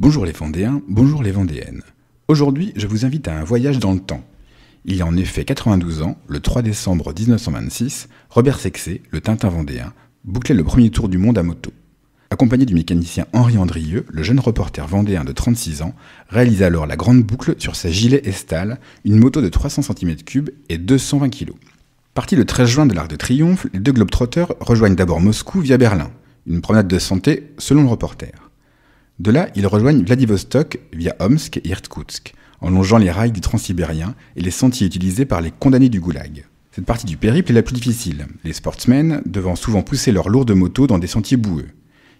Bonjour les Vendéens, bonjour les Vendéennes. Aujourd'hui, je vous invite à un voyage dans le temps. Il y a en effet 92 ans, le 3 décembre 1926, Robert Sexé, le Tintin vendéen, bouclait le premier tour du monde à moto. Accompagné du mécanicien Henri Andrieux, le jeune reporter vendéen de 36 ans réalise alors la grande boucle sur sa gilet Estal, une moto de 300 cm3 et 220 kg. Parti le 13 juin de l'Arc de Triomphe, les deux globetrotters rejoignent d'abord Moscou via Berlin, une promenade de santé selon le reporter. De là, ils rejoignent Vladivostok via Omsk et Irkoutsk, en longeant les rails des Transsibérien et les sentiers utilisés par les condamnés du Goulag. Cette partie du périple est la plus difficile, les sportsmen devant souvent pousser leurs lourdes motos dans des sentiers boueux.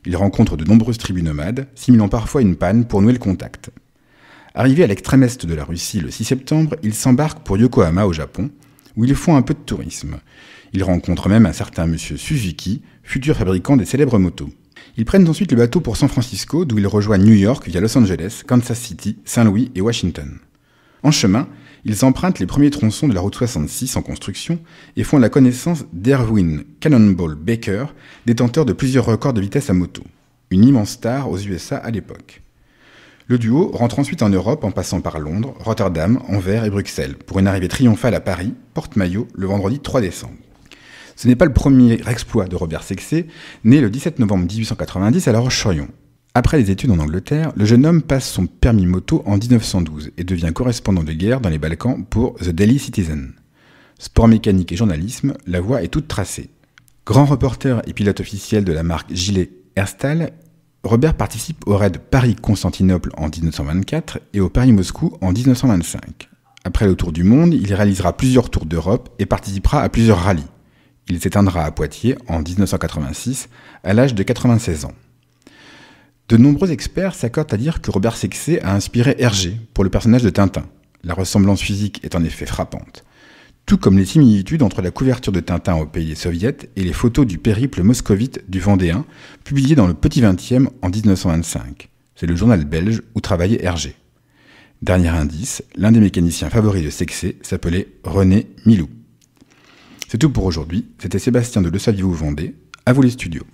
Ils rencontrent de nombreuses tribus nomades, simulant parfois une panne pour nouer le contact. Arrivés à l'extrême est de la Russie le 6 septembre, ils s'embarquent pour Yokohama au Japon, où ils font un peu de tourisme. Ils rencontrent même un certain monsieur Suzuki, futur fabricant des célèbres motos. Ils prennent ensuite le bateau pour San Francisco, d'où ils rejoignent New York via Los Angeles, Kansas City, Saint-Louis et Washington. En chemin, ils empruntent les premiers tronçons de la route 66 en construction et font la connaissance d'Erwin Cannonball Baker, détenteur de plusieurs records de vitesse à moto, une immense star aux USA à l'époque. Le duo rentre ensuite en Europe en passant par Londres, Rotterdam, Anvers et Bruxelles, pour une arrivée triomphale à Paris, porte-maillot, le vendredi 3 décembre. Ce n'est pas le premier exploit de Robert Sexé, né le 17 novembre 1890 à La roche Après des études en Angleterre, le jeune homme passe son permis moto en 1912 et devient correspondant de guerre dans les Balkans pour The Daily Citizen. Sport mécanique et journalisme, la voie est toute tracée. Grand reporter et pilote officiel de la marque Gilet Herstal, Robert participe au raid Paris-Constantinople en 1924 et au Paris-Moscou en 1925. Après le tour du monde, il réalisera plusieurs tours d'Europe et participera à plusieurs rallyes. Il s'éteindra à Poitiers en 1986, à l'âge de 96 ans. De nombreux experts s'accordent à dire que Robert Sexé a inspiré Hergé pour le personnage de Tintin. La ressemblance physique est en effet frappante. Tout comme les similitudes entre la couverture de Tintin au pays des soviets et les photos du périple moscovite du Vendéen, publiées dans le Petit Vingtième en 1925. C'est le journal belge où travaillait Hergé. Dernier indice, l'un des mécaniciens favoris de Sexé s'appelait René Milou. C'est tout pour aujourd'hui. C'était Sébastien de Le Saviez-vous Vendée. À vous les studios.